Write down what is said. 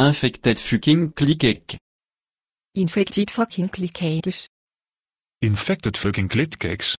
Infected fucking cakes. Infected fucking clickcakes. Infected fucking clickcakes.